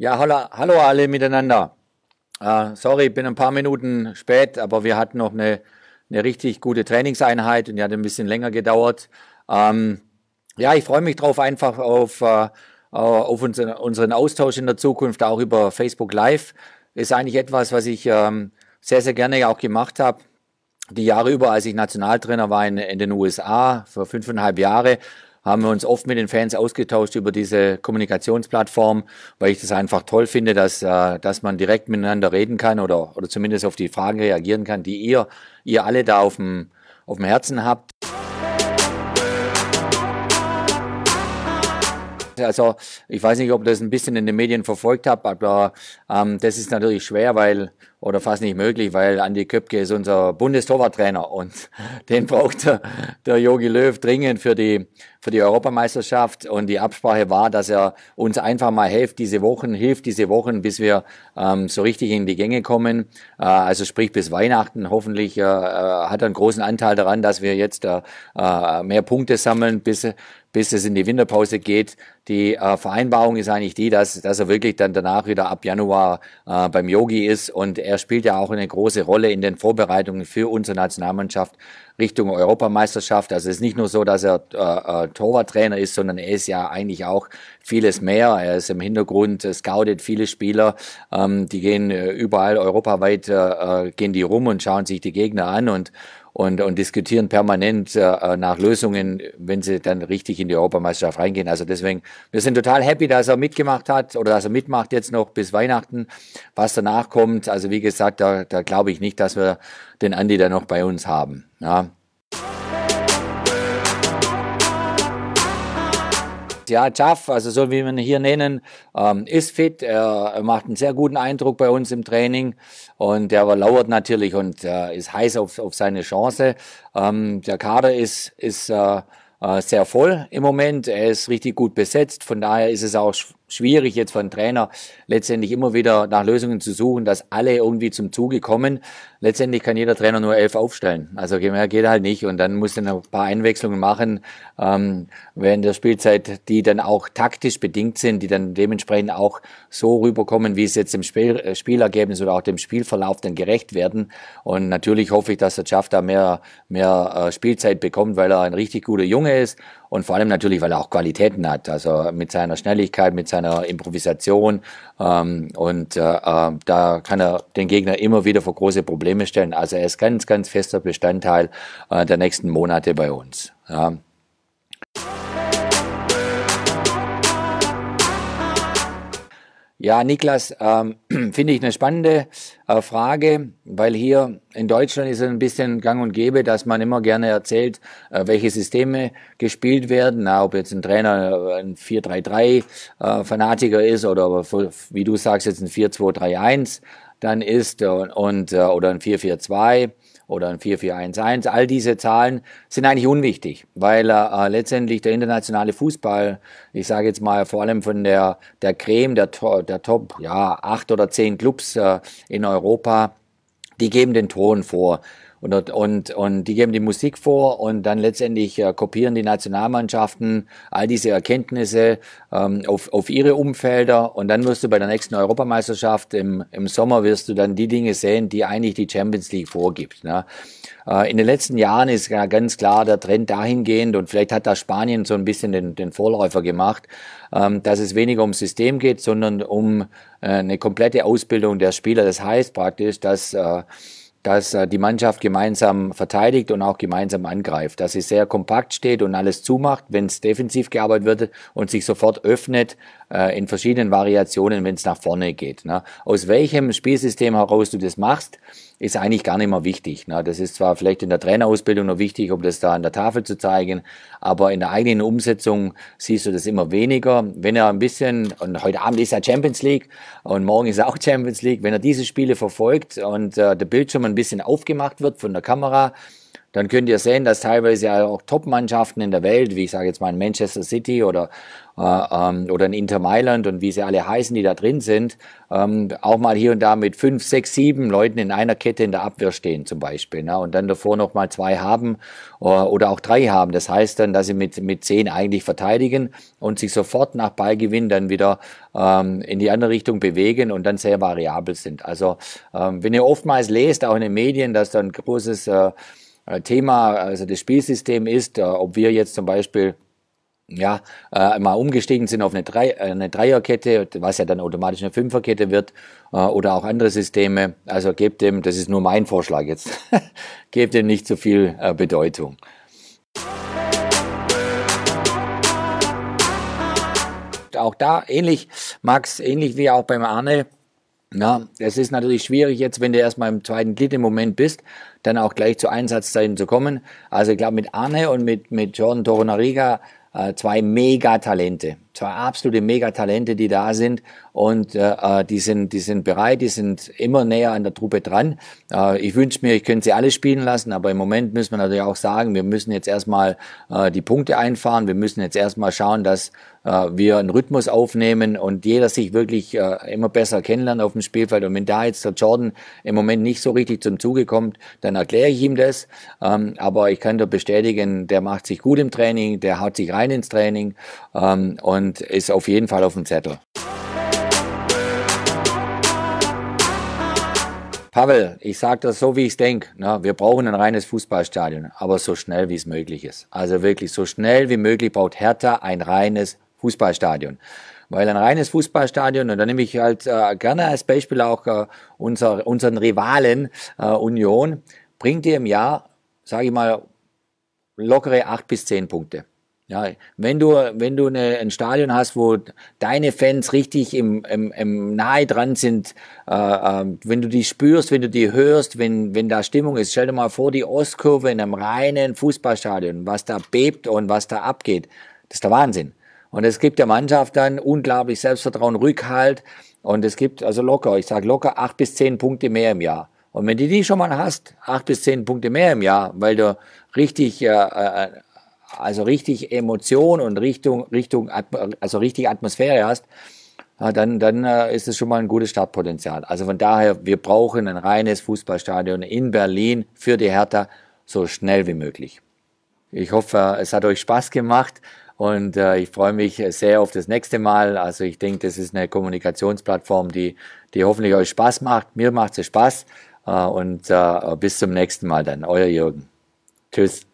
Ja, hallo, hallo alle miteinander. Uh, sorry, ich bin ein paar Minuten spät, aber wir hatten noch eine, eine richtig gute Trainingseinheit und die hat ein bisschen länger gedauert. Um, ähm, ja, ich freue mich drauf einfach auf, uh, auf unseren, unseren Austausch in der Zukunft, auch über Facebook Live. Ist eigentlich etwas, was ich um, ähm, sehr, sehr gerne auch gemacht habe. Die Jahre über, als ich Nationaltrainer war in, in den USA, vor fünfeinhalb Jahre, haben wir uns oft mit den Fans ausgetauscht über diese Kommunikationsplattform, weil ich das einfach toll finde, dass, äh, dass man direkt miteinander reden kann oder, oder zumindest auf die Fragen reagieren kann, die ihr, ihr alle da auf dem, auf dem Herzen habt. Also ich weiß nicht, ob das ein bisschen in den Medien verfolgt habt, aber ähm, das ist natürlich schwer, weil oder fast nicht möglich, weil Andi Köpke ist unser Bundestorwarttrainer und den braucht der Yogi Löw dringend für die für die Europameisterschaft und die Absprache war, dass er uns einfach mal hilft diese Wochen, hilft diese Wochen, bis wir ähm, so richtig in die Gänge kommen. Äh, also sprich bis Weihnachten hoffentlich äh, äh hat er einen großen Anteil daran, dass wir jetzt äh, äh, mehr Punkte sammeln, bis bis es in die Winterpause geht, die äh, Vereinbarung ist eigentlich die, dass, dass er wirklich dann danach wieder ab Januar äh, beim Yogi ist. Und er spielt ja auch eine große Rolle in den Vorbereitungen für unsere Nationalmannschaft Richtung Europameisterschaft. Also es ist nicht nur so, dass er äh, äh, Torwarttrainer ist, sondern er ist ja eigentlich auch vieles mehr. Er ist im Hintergrund, äh, scoutet viele Spieler. Ähm, die gehen äh, überall europaweit, äh, äh, gehen die rum und schauen sich die Gegner an und und, und diskutieren permanent äh, äh nach Lösungen, wenn sie dann richtig in die Europameisterschaft reingehen. Also deswegen wir sind total happy, dass er mitgemacht hat oder dass er mitmacht jetzt noch bis Weihnachten. Was danach kommt, also wie gesagt, da, da glaube ich nicht, dass wir den Andi da noch bei uns haben. Ja. ja, Jaff, also so wie wir ihn hier nennen, ähm, ist fit. Er macht einen sehr guten Eindruck bei uns im Training und er lauert natürlich und äh, ist heiß auf, auf seine Chance. Ähm, der Kader ist, ist äh, äh, sehr voll im Moment. Er ist richtig gut besetzt. Von daher ist es auch schwierig jetzt von Trainer letztendlich immer wieder nach Lösungen zu suchen, dass alle irgendwie zum Zuge kommen. Letztendlich kann jeder Trainer nur elf aufstellen. Also mehr geht halt nicht. Und dann musst du ein paar Einwechslungen machen ähm, während der Spielzeit, die dann auch taktisch bedingt sind, die dann dementsprechend auch so rüberkommen, wie es jetzt dem Spiel, äh, Spielergebnis oder auch dem Spielverlauf dann gerecht werden. Und natürlich hoffe ich, dass der Schaff da mehr, mehr äh, Spielzeit bekommt, weil er ein richtig guter Junge ist und vor allem natürlich, weil er auch Qualitäten hat. Also mit seiner Schnelligkeit, mit seiner Improvisation. Ähm, und äh, äh, da kann er den Gegner immer wieder vor große Probleme stellen. Also er ist ganz, ganz fester Bestandteil äh, der nächsten Monate bei uns. Ja. Ja, Niklas, ähm, finde ich eine spannende äh, Frage, weil hier in Deutschland ist es ein bisschen gang und gäbe, dass man immer gerne erzählt, äh, welche Systeme gespielt werden, na, ob jetzt ein Trainer äh, ein 4-3-3-Fanatiker äh, ist oder wie du sagst, jetzt ein 4-2-3-1 dann ist äh, und, und äh, oder ein 4-4-2 oder ein 4411. All diese Zahlen sind eigentlich unwichtig, weil äh, letztendlich der internationale Fußball, ich sage jetzt mal vor allem von der, der Creme, der, der Top ja, acht oder zehn Clubs äh, in Europa, die geben den Ton vor. Und, und, und die geben die Musik vor und dann letztendlich äh, kopieren die Nationalmannschaften all diese Erkenntnisse ähm, auf, auf ihre Umfelder. Und dann wirst du bei der nächsten Europameisterschaft im, im Sommer wirst du dann die Dinge sehen, die eigentlich die Champions League vorgibt. Ne? Äh, in den letzten Jahren ist ja ganz klar der Trend dahingehend und vielleicht hat da Spanien so ein bisschen den, den Vorläufer gemacht, ähm, dass es weniger ums System geht, sondern um äh, eine komplette Ausbildung der Spieler. Das heißt praktisch, dass äh, dass äh, die Mannschaft gemeinsam verteidigt und auch gemeinsam angreift, dass sie sehr kompakt steht und alles zumacht, wenn es defensiv gearbeitet wird und sich sofort öffnet äh, in verschiedenen Variationen, wenn es nach vorne geht. Ne? Aus welchem Spielsystem heraus du das machst, ist eigentlich gar nicht mehr wichtig. Ne? Das ist zwar vielleicht in der Trainerausbildung noch wichtig, um das da an der Tafel zu zeigen, aber in der eigenen Umsetzung siehst du das immer weniger. Wenn er ein bisschen, und heute Abend ist ja Champions League und morgen ist auch Champions League, wenn er diese Spiele verfolgt und äh, der Bildschirm ein bisschen aufgemacht wird von der Kamera, dann könnt ihr sehen, dass teilweise auch Top-Mannschaften in der Welt, wie ich sage jetzt mal in Manchester City oder, äh, ähm, oder in Inter Mailand und wie sie alle heißen, die da drin sind, ähm, auch mal hier und da mit fünf, sechs, sieben Leuten in einer Kette in der Abwehr stehen zum Beispiel. Ne? Und dann davor noch mal zwei haben äh, oder auch drei haben. Das heißt dann, dass sie mit, mit zehn eigentlich verteidigen und sich sofort nach Ballgewinn dann wieder ähm, in die andere Richtung bewegen und dann sehr variabel sind. Also ähm, wenn ihr oftmals lest, auch in den Medien, dass dann großes... Äh, äh, Thema also das Spielsystem ist, äh, ob wir jetzt zum Beispiel ja, äh, mal umgestiegen sind auf eine, Drei, äh, eine Dreierkette, was ja dann automatisch eine Fünferkette wird, äh, oder auch andere Systeme. Also gebt dem, das ist nur mein Vorschlag jetzt, gebt dem nicht zu so viel äh, Bedeutung. Auch da ähnlich, Max, ähnlich wie auch beim Arne, na, es ist natürlich schwierig jetzt, wenn du erstmal im zweiten Glied im Moment bist, dann auch gleich zu Einsatzzeiten zu kommen. Also ich glaube mit Arne und mit, mit Jordan Torunariga äh, zwei Megatalente zwei absolute Megatalente, die da sind und äh, äh, die sind, die sind bereit, die sind immer näher an der Truppe dran. Äh, ich wünsche mir, ich könnte sie alle spielen lassen, aber im Moment müssen wir natürlich auch sagen, wir müssen jetzt erstmal äh, die Punkte einfahren, wir müssen jetzt erstmal schauen, dass äh, wir einen Rhythmus aufnehmen und jeder sich wirklich äh, immer besser kennenlernt auf dem Spielfeld. Und wenn da jetzt der Jordan im Moment nicht so richtig zum Zuge kommt, dann erkläre ich ihm das. Ähm, aber ich kann dir bestätigen, der macht sich gut im Training, der haut sich rein ins Training ähm, und und ist auf jeden Fall auf dem Zettel. Pavel, ich sage das so, wie ich es denke. Ne? Wir brauchen ein reines Fußballstadion, aber so schnell wie es möglich ist. Also wirklich so schnell wie möglich braucht Hertha ein reines Fußballstadion. Weil ein reines Fußballstadion, und da nehme ich halt äh, gerne als Beispiel auch äh, unser, unseren Rivalen äh, Union, bringt dir im Jahr, sage ich mal, lockere acht bis zehn Punkte. Ja, wenn du, wenn du eine, ein Stadion hast, wo deine Fans richtig im, im, im nahe dran sind, äh, äh, wenn du die spürst, wenn du die hörst, wenn, wenn da Stimmung ist, stell dir mal vor, die Ostkurve in einem reinen Fußballstadion, was da bebt und was da abgeht, das ist der Wahnsinn. Und es gibt der Mannschaft dann unglaublich Selbstvertrauen, Rückhalt und es gibt also locker, ich sag locker acht bis zehn Punkte mehr im Jahr. Und wenn du die schon mal hast, acht bis zehn Punkte mehr im Jahr, weil du richtig äh, äh, also richtig Emotion und Richtung, Richtung, also richtig Atmosphäre hast, äh, dann, dann äh, ist es schon mal ein gutes Startpotenzial. Also von daher, wir brauchen ein reines Fußballstadion in Berlin für die Hertha so schnell wie möglich. Ich hoffe, es hat euch Spaß gemacht und äh, ich freue mich sehr auf das nächste Mal. Also ich denke, das ist eine Kommunikationsplattform, die, die hoffentlich euch Spaß macht. Mir macht es Spaß und bis zum nächsten Mal dann. Euer Jürgen. Tschüss.